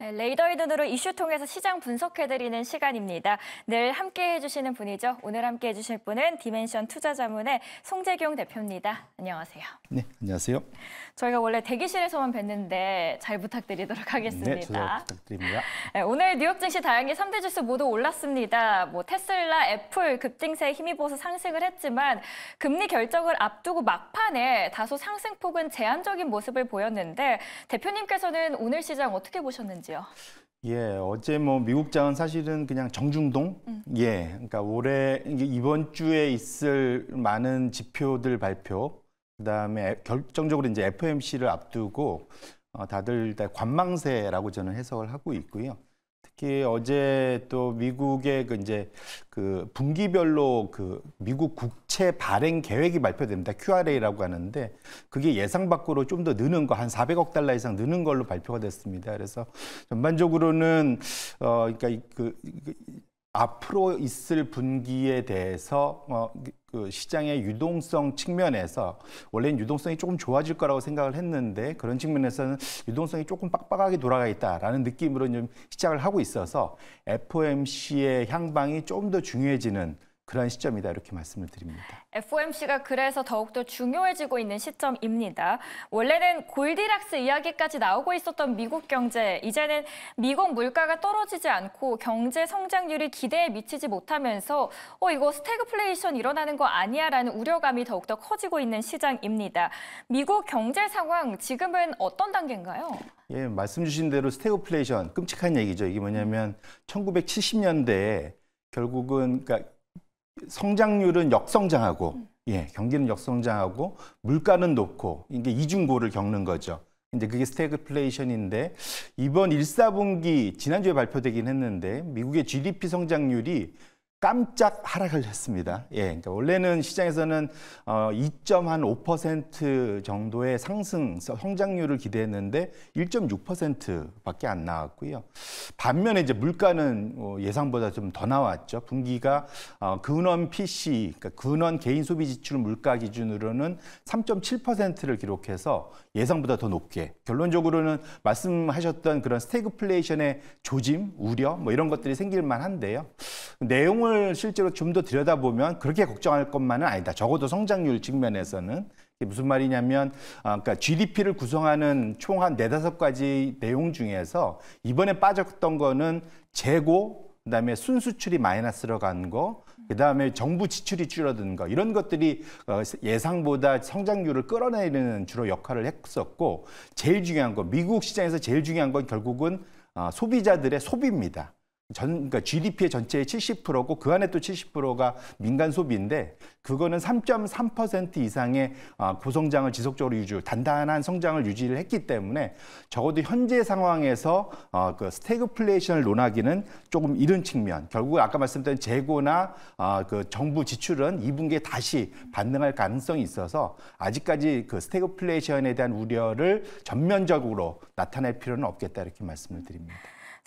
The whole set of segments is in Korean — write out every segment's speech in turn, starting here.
네, 레이더의 눈으로 이슈 통해서 시장 분석해드리는 시간입니다. 늘 함께해 주시는 분이죠. 오늘 함께해 주실 분은 디멘션 투자자문의 송재경 대표입니다. 안녕하세요. 네, 안녕하세요. 저희가 원래 대기실에서만 뵀는데 잘 부탁드리도록 네, 하겠습니다. 네, 잘 부탁드립니다. 네, 오늘 뉴욕 증시 다양한 3대 지수 모두 올랐습니다. 뭐 테슬라, 애플 급등세에 힘입어서 상승을 했지만 금리 결정을 앞두고 막판에 다소 상승폭은 제한적인 모습을 보였는데 대표님께서는 오늘 시장 어떻게 보셨는지 있죠. 예, 어제 뭐 미국장은 사실은 그냥 정중동? 음. 예, 그러니까 올해 이번 주에 있을 많은 지표들 발표, 그다음에 결정적으로 이제 FMC를 앞두고 어, 다들 관망세라고 저는 해석을 하고 있고요. 특히 어제 또 미국의 그 이제 그 분기별로 그 미국 국채 발행 계획이 발표됩니다. QRA라고 하는데 그게 예상 밖으로 좀 더 느는 거 한 400억 달러 이상 느는 걸로 발표가 됐습니다. 그래서 전반적으로는 어 그러니까 그, 그 앞으로 있을 분기에 대해서 어, 그 시장의 유동성 측면에서 원래는 유동성이 조금 좋아질 거라고 생각을 했는데 그런 측면에서는 유동성이 조금 빡빡하게 돌아가 있다라는 느낌으로 좀 시작을 하고 있어서 FOMC의 향방이 조금 더 중요해지는 그런 시점이다 이렇게 말씀을 드립니다. FOMC가 그래서 더욱더 중요해지고 있는 시점입니다. 원래는 골디락스 이야기까지 나오고 있었던 미국 경제, 이제는 미국 물가가 떨어지지 않고 경제 성장률이 기대에 미치지 못하면서 어 이거 스태그플레이션 일어나는 거 아니야라는 우려감이 더욱더 커지고 있는 시장입니다. 미국 경제 상황 지금은 어떤 단계인가요? 예, 말씀 주신 대로 스태그플레이션 끔찍한 얘기죠. 이게 뭐냐면 1970년대에 결국은 그러니까 성장률은 역성장하고 예, 경기는 역성장하고 물가는 높고 이게 이중고를 겪는 거죠. 근데 그게 스태그플레이션인데 이번 1, 4분기 지난주에 발표되긴 했는데 미국의 GDP 성장률이 깜짝 하락을 했습니다. 예, 그러니까 원래는 시장에서는 어, 2.5% 정도의 상승 성장률을 기대했는데 1.6%밖에 안 나왔고요. 반면에 이제 물가는 어, 예상보다 좀 더 나왔죠. 분기가 어, 근원 PC, 그러니까 근원 개인 소비 지출 물가 기준으로는 3.7%를 기록해서 예상보다 더 높게. 결론적으로는 말씀하셨던 그런 스태그플레이션의 조짐, 우려 뭐 이런 것들이 생길 만한데요. 내용을 내용을 실제로 좀 더 들여다보면 그렇게 걱정할 것만은 아니다. 적어도 성장률 측면에서는 무슨 말이냐면 아, 그러니까 GDP를 구성하는 총 한 네다섯 가지 내용 중에서 이번에 빠졌던 거는 재고 그다음에 순수출이 마이너스로 간 거, 그다음에 정부 지출이 줄어든 거 이런 것들이 어, 예상보다 성장률을 끌어내리는 주로 역할을 했었고 제일 중요한 거 미국 시장에서 제일 중요한 건 결국은 아, 소비자들의 소비입니다. 전 그러니까 GDP의 전체의 70%고 그 안에 또 70%가 민간 소비인데 그거는 3.3% 이상의 아, 고성장을 지속적으로 유지, 단단한 성장을 유지를 했기 때문에 적어도 현재 상황에서 어, 그 스태그플레이션을 논하기는 조금 이른 측면. 결국 아까 말씀드린 재고나 아, 그 정부 지출은 2분기에 다시 반등할 가능성이 있어서 아직까지 그 스태그플레이션에 대한 우려를 전면적으로 나타낼 필요는 없겠다 이렇게 말씀을 드립니다.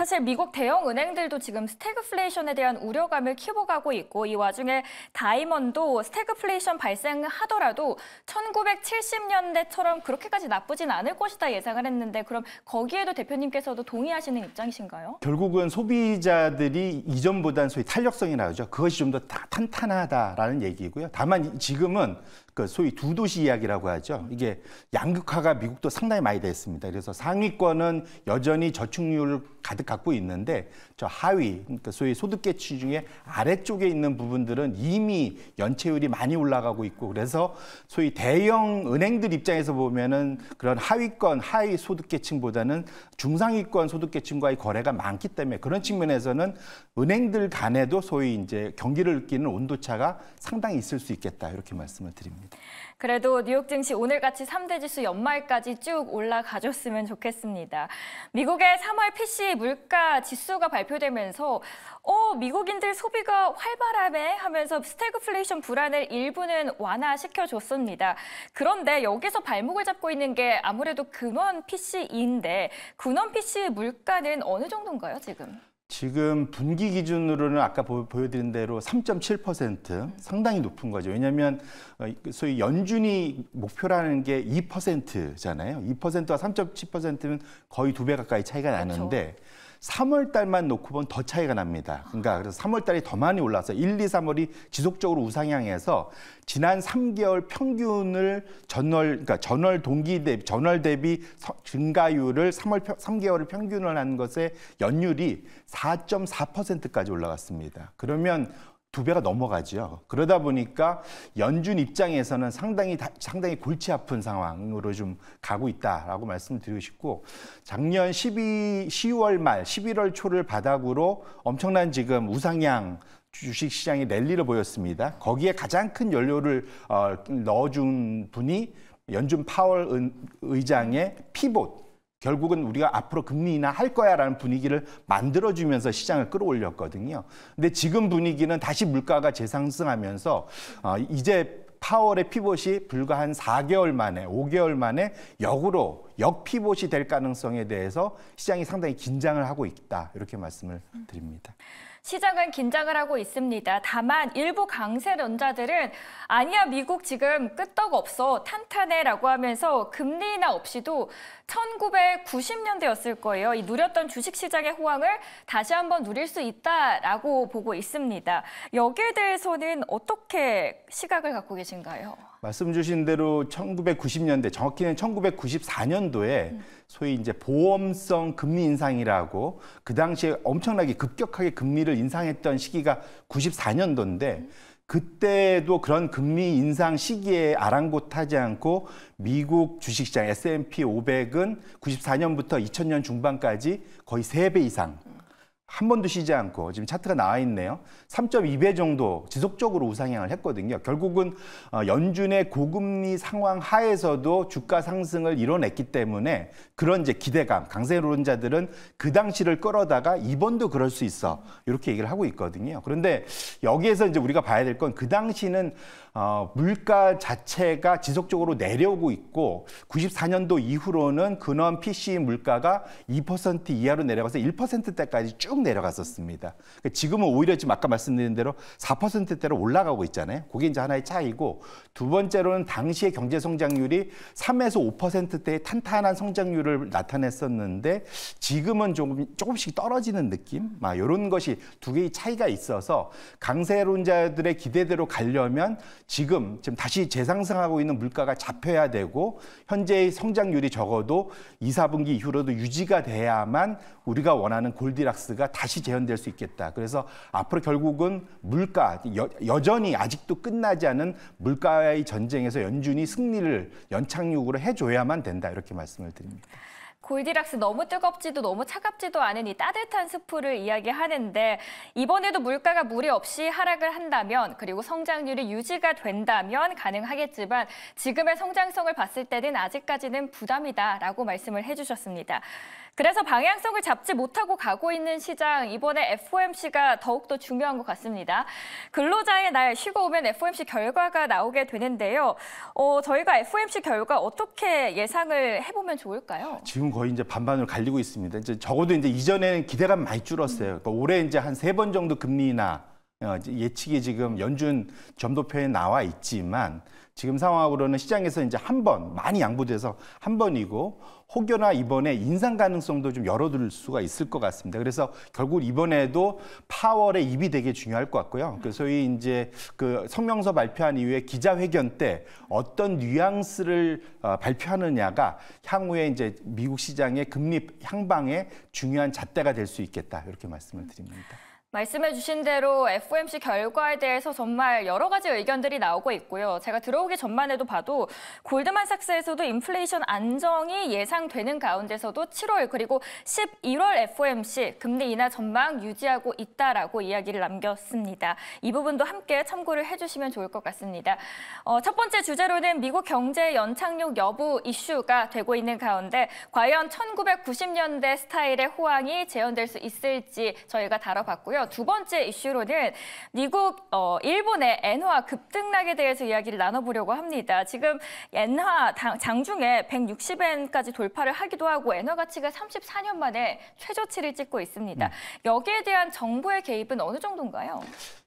사실 미국 대형 은행들도 지금 스태그플레이션에 대한 우려감을 키워가고 있고 이 와중에 다이먼도 스태그플레이션 발생하더라도 1970년대처럼 그렇게까지 나쁘진 않을 것이다 예상을 했는데 그럼 거기에도 대표님께서도 동의하시는 입장이신가요? 결국은 소비자들이 이전보다는 소위 탄력성이 나오죠. 그것이 좀 더 탄탄하다라는 얘기고요. 다만 지금은 그 소위 두 도시 이야기라고 하죠. 이게 양극화가 미국도 상당히 많이 됐습니다. 그래서 상위권은 여전히 저축률 을 가득 갖고 있는데 저 하위, 그러니까 소위 소득계층 중에 아래쪽에 있는 부분들은 이미 연체율이 많이 올라가고 있고 그래서 소위 대형 은행들 입장에서 보면은 그런 하위권, 하위 소득계층보다는 중상위권 소득계층과의 거래가 많기 때문에 그런 측면에서는 은행들 간에도 소위 이제 경기를 느끼는 온도차가 상당히 있을 수 있겠다 이렇게 말씀을 드립니다. 그래도 뉴욕 증시 오늘같이 3대 지수 연말까지 쭉 올라가줬으면 좋겠습니다. 미국의 3월 p c 물가 지수가 발표되면서 어 미국인들 소비가 활발하네 하면서 스태그플레이션 불안을 일부는 완화시켜줬습니다. 그런데 여기서 발목을 잡고 있는 게 아무래도 근원 p c 인데 근원 p c 물가는 어느 정도인가요 지금? 지금 분기 기준으로는 아까 보, 여드린 대로 3.7% 상당히 높은 거죠. 왜냐하면 어, 그 소위 연준이 목표라는 게 2%잖아요. 2%와 3.7%는 거의 두 배 가까이 차이가 그렇죠. 나는데 그렇죠. 3월 달만 놓고 보면 더 차이가 납니다. 그러니까 그래서 3월 달이 더 많이 올라서 1, 2, 3월이 지속적으로 우상향해서 지난 3개월 평균을 전월 그러니까 전월 동기 대비 전월 대비 증가율을 3월 3개월을 평균을 한것의 연율이 4.4%까지 올라갔습니다. 그러면 두 배가 넘어가죠 그러다 보니까 연준 입장에서는 상당히 상당히 골치 아픈 상황으로 좀 가고 있다라고 말씀드리고 싶고 작년 12 10월 말 11월 초를 바닥으로 엄청난 지금 우상향 주식 시장이 랠리를 보였습니다. 거기에 가장 큰 연료를 어, 넣어준 분이 연준 파월 의장의 피봇 결국은 우리가 앞으로 금리 인하할 거야라는 분위기를 만들어주면서 시장을 끌어올렸거든요. 근데 지금 분위기는 다시 물가가 재상승하면서 어, 이제 파월의 피봇이 불과 한 4개월 만에, 5개월 만에 역으로 역피봇이 될 가능성에 대해서 시장이 상당히 긴장을 하고 있다. 이렇게 말씀을 드립니다. 시장은 긴장을 하고 있습니다. 다만 일부 강세론자들은 아니야 미국 지금 끄떡없어 탄탄해라고 하면서 금리 인하 없이도 1990년대였을 거예요. 이 누렸던 주식시장의 호황을 다시 한번 누릴 수 있다라고 보고 있습니다. 여기에 대해서는 어떻게 시각을 갖고 계신가요? 말씀 주신 대로 1990년대, 정확히는 1994년도에 음. 소위 이제 보험성 금리 인상이라고 그 당시에 엄청나게 급격하게 금리를 금리를 인상했던 시기가 94년도인데 그때도 그런 금리 인상 시기에 아랑곳하지 않고 미국 주식시장 S&P 500은 94년부터 2000년 중반까지 거의 3배 이상 한 번도 쉬지 않고 지금 차트가 나와 있네요. 3.2배 정도 지속적으로 우상향을 했거든요. 결국은 어, 연준의 고금리 상황 하에서도 주가 상승을 이뤄냈기 때문에 그런 이제 기대감, 강세론자들은 그 당시를 끌어다가 이번도 그럴 수 있어. 이렇게 얘기를 하고 있거든요. 그런데 여기에서 이제 우리가 봐야 될 건 그 당시는 어, 물가 자체가 지속적으로 내려오고 있고 94년도 이후로는 근원 p c 물가가 2% 이하로 내려가서 1%대까지 쭉 내려갔었습니다. 그러니까 지금은 오히려 지금 아까 말씀드린 대로 4%대로 올라가고 있잖아요. 그게 이제 하나의 차이고 두 번째로는 당시의 경제 성장률이 3에서 5%대의 탄탄한 성장률을 나타냈었는데 지금은 조금 조금씩 떨어지는 느낌, 막 아, 이런 것이 두 개의 차이가 있어서 강세론자들의 기대대로 가려면 지금 지금 다시 재상승하고 있는 물가가 잡혀야 되고 현재의 성장률이 적어도 2, 4분기 이후로도 유지가 돼야만 우리가 원하는 골디락스가 다시 재현될 수 있겠다. 그래서 앞으로 결국은 물가 여, 전히 아직도 끝나지 않은 물가의 전쟁에서 연준이 승리를 연착륙으로 해줘야만 된다. 이렇게 말씀을 드립니다. 골디락스 너무 뜨겁지도 너무 차갑지도 않은 이 따뜻한 스프를 이야기하는데 이번에도 물가가 무리 없이 하락을 한다면 그리고 성장률이 유지가 된다면 가능하겠지만 지금의 성장성을 봤을 때는 아직까지는 부담이다라고 말씀을 해주셨습니다. 그래서 방향성을 잡지 못하고 가고 있는 시장, 이번에 FOMC가 더욱더 중요한 것 같습니다. 근로자의 날 쉬고 오면 FOMC 결과가 나오게 되는데요. 어, 저희가 FOMC 결과 어떻게 예상을 해보면 좋을까요? 아, 지금 거의 이제 반반으로 갈리고 있습니다. 이제 적어도 이제 이전에는 기대감 많이 줄었어요. 그러니까 올해 이제 한 세 번 정도 금리 나 어, 예측이 지금 연준 점도표에 나와 있지만 지금 상황으로는 시장에서 이제 한 번 많이 양보돼서 한 번이고 혹여나 이번에 인상 가능성도 좀 열어둘 수가 있을 것 같습니다. 그래서 결국 이번에도 파월의 입이 되게 중요할 것 같고요. 그 소위 이제 그 성명서 발표한 이후에 기자회견 때 어떤 뉘앙스를 어, 발표하느냐가 향후에 이제 미국 시장의 금리 향방에 중요한 잣대가 될 수 있겠다 이렇게 말씀을 드립니다. 말씀해 주신 대로 FOMC 결과에 대해서 정말 여러 가지 의견들이 나오고 있고요. 제가 들어오기 전만 해도 봐도 골드만삭스에서도 인플레이션 안정이 예상되는 가운데서도 7월 그리고 11월 FOMC 금리 인하 전망 유지하고 있다라고 이야기를 남겼습니다. 이 부분도 함께 참고를 해주시면 좋을 것 같습니다. 어, 첫 번째 주제로는 미국 경제 연착륙 여부 이슈가 되고 있는 가운데 과연 1990년대 스타일의 호황이 재현될 수 있을지 저희가 다뤄봤고요. 있고요. 두 번째 이슈로는 미국, 어, 일본의 엔화 급등락에 대해서 이야기를 나눠보려고 합니다. 지금 엔화 장중에 160엔까지 돌파를 하기도 하고 엔화 가치가 34년 만에 최저치를 찍고 있습니다. 음. 여기에 대한 정부의 개입은 어느 정도인가요?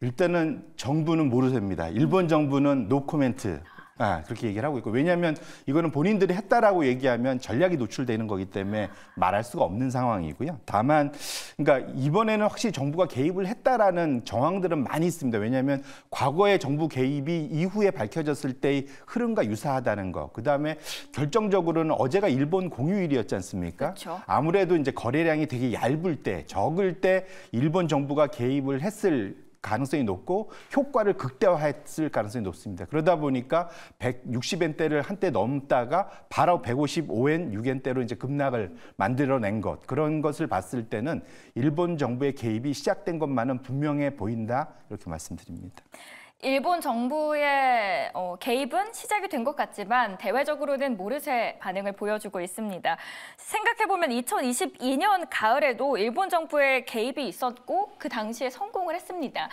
일단은 정부는 모르쇠입니다. 일본 정부는 노코멘트 아, 그렇게 얘기를 하고 있고 왜냐하면 이거는 본인들이 했다라고 얘기하면 전략이 노출되는 거기 때문에 말할 수가 없는 상황이고요. 다만 그러니까 이번에는 확실히 정부가 개입을 했다라는 정황들은 많이 있습니다. 왜냐하면 과거의 정부 개입이 이후에 밝혀졌을 때의 흐름과 유사하다는 거. 그다음에 결정적으로는 어제가 일본 공휴일이었지 않습니까? 그렇 아무래도 이제 거래량이 되게 얇을 때 적을 때 일본 정부가 개입을 했을 가능성이 높고 효과를 극대화했을 가능성이 높습니다. 그러다 보니까 160엔대를 한때 넘다가 바로 155엔, 6엔대로 이제 급락을 만들어낸 것 그런 것을 봤을 때는 일본 정부의 개입이 시작된 것만은 분명해 보인다 이렇게 말씀드립니다. 일본 정부의 어, 개입은 시작이 된 것 같지만 대외적으로는 모르쇠 반응을 보여주고 있습니다. 생각해보면 2022년 가을에도 일본 정부의 개입이 있었고 그 당시에 성공을 했습니다.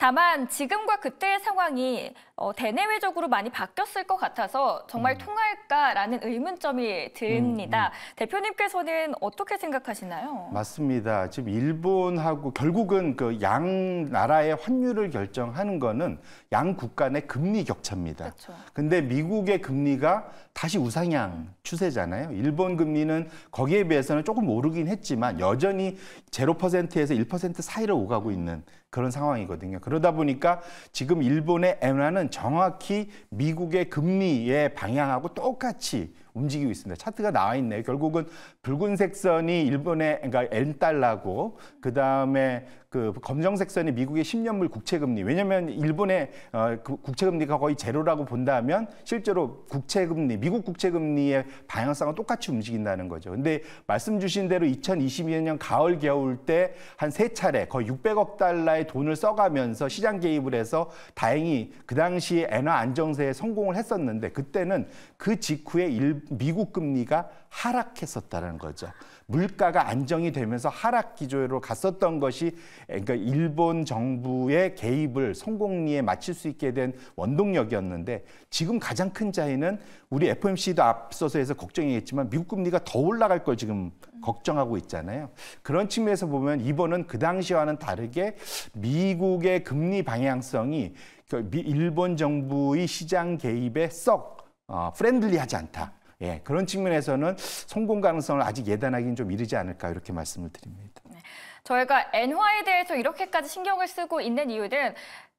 다만 지금과 그때의 상황이 어, 대내외적으로 많이 바뀌었을 것 같아서 정말 음. 통할까라는 의문점이 듭니다. 음, 음. 대표님께서는 어떻게 생각하시나요? 맞습니다. 지금 일본하고 결국은 그 양 나라의 환율을 결정하는 거는 양 국가 의 금리 격차입니다. 그렇 근데 미국의 금리가 다시 우상향 추세잖아요. 일본 금리는 거기에 비해서는 조금 오르긴 했지만 여전히 0%에서 1%사이로 오가고 있는 그런 상황이거든요. 그러다 보니까 지금 일본의 엔화는 정확히 미국의 금리의 방향하고 똑같이 움직이고 있습니다. 차트가 나와 있네요. 결국은 붉은색 선이 일본의 그러니까 엔달라고 그다음에 그 검정색 선이 미국의 10년물 국채금리. 왜냐하면 일본의 어, 그 국채금리가 거의 제로라고 본다면 실제로 국채금리, 미국 국채금리의 방향성은 똑같이 움직인다는 거죠. 근데 말씀 주신 대로 2022년 가을 겨울 때 한 세 차례 거의 600억 달러의 돈을 써가면서 시장 개입을 해서 다행히 그 당시에 엔화 안정세에 성공을 했었는데 그때는 그 직후에 일, 미국 금리가 하락했었다는 거죠. 물가가 안정이 되면서 하락 기조로 갔었던 것이 그러니까 일본 정부의 개입을 성공리에 맞출 수 있게 된 원동력이었는데 지금 가장 큰 차이는 우리 FOMC도 앞서서 해서 걱정이겠지만 미국 금리가 더 올라갈 걸 지금 걱정하고 있잖아요. 그런 측면에서 보면 이번은 그 당시와는 다르게 미국의 금리 방향성이 그 일본 정부의 시장 개입에 썩 어, 프렌들리하지 않다. 예, 그런 측면에서는 성공 가능성을 아직 예단하기는 좀 이르지 않을까 이렇게 말씀을 드립니다. 네. 저희가 엔화에 대해서 이렇게까지 신경을 쓰고 있는 이유는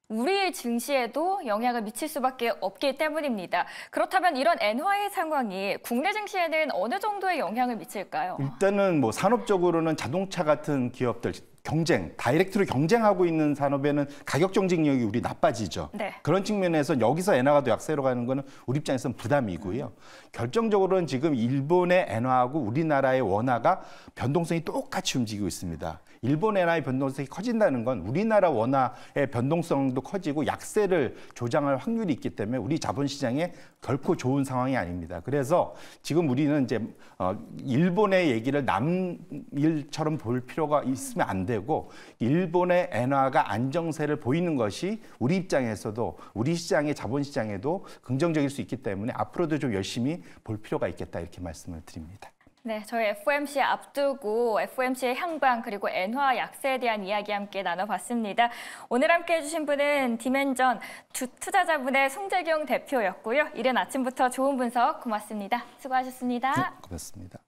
우리의 증시에도 영향을 미칠 수밖에 없기 때문입니다. 그렇다면 이런 n 화의 상황이 국내 증시에는 어느 정도의 영향을 미칠까요? 일단은 뭐 산업적으로는 자동차 같은 기업들 경쟁, 다이렉트로 경쟁하고 있는 산업에는 가격 경쟁력이 우리 나빠지죠. 네. 그런 측면에서 여기서 엔화가 더 약세로 가는 거는 우리 입장에서는 부담이고요. 음. 결정적으로는 지금 일본의 엔화하고 우리나라의 원화가 변동성이 똑같이 움직이고 있습니다. 일본 엔화의 변동성이 커진다는 건 우리나라 원화의 변동성도 커지고 약세를 조장할 확률이 있기 때문에 우리 자본시장에 결코 좋은 상황이 아닙니다. 그래서 지금 우리는 이제 어, 일본의 얘기를 남일처럼 볼 필요가 있으면 안 되고 일본의 엔화가 안정세를 보이는 것이 우리 입장에서도 우리 시장의 자본시장에도 긍정적일 수 있기 때문에 앞으로도 좀 열심히 볼 필요가 있겠다 이렇게 말씀을 드립니다. 네, 저희 FOMC 앞두고 FOMC의 향방 그리고 엔화 약세에 대한 이야기 함께 나눠봤습니다. 오늘 함께 해주신 분은 디멘전 두 투자자분의 송재경 대표였고요. 이른 아침부터 좋은 분석 고맙습니다. 수고하셨습니다. 네, 고맙습니다.